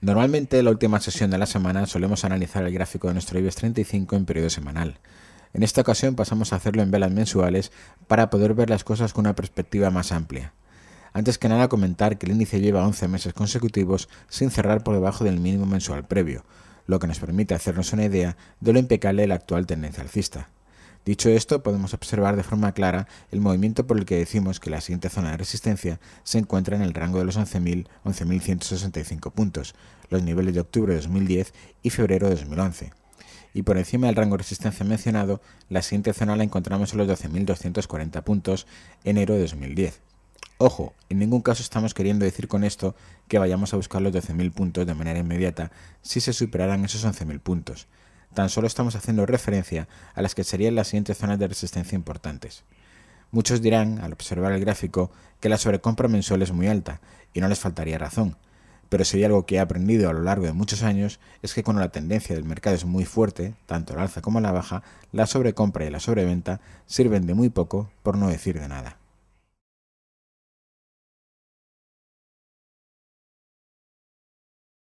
Normalmente en la última sesión de la semana solemos analizar el gráfico de nuestro IBEX 35 en periodo semanal. En esta ocasión pasamos a hacerlo en velas mensuales para poder ver las cosas con una perspectiva más amplia. Antes que nada comentar que el índice lleva 11 meses consecutivos sin cerrar por debajo del mínimo mensual previo, lo que nos permite hacernos una idea de lo impecable de la actual tendencia alcista. Dicho esto, podemos observar de forma clara el movimiento por el que decimos que la siguiente zona de resistencia se encuentra en el rango de los 11.000, 11.165 puntos, los niveles de octubre de 2010 y febrero de 2011. Y por encima del rango de resistencia mencionado, la siguiente zona la encontramos en los 12.240 puntos, enero de 2010. Ojo, en ningún caso estamos queriendo decir con esto que vayamos a buscar los 12.000 puntos de manera inmediata si se superaran esos 11.000 puntos Tan solo estamos haciendo referencia a las que serían las siguientes zonas de resistencia importantes. Muchos dirán, al observar el gráfico, que la sobrecompra mensual es muy alta, y no les faltaría razón. Pero si hay algo que he aprendido a lo largo de muchos años es que cuando la tendencia del mercado es muy fuerte, tanto la alza como la baja, la sobrecompra y la sobreventa sirven de muy poco, por no decir de nada.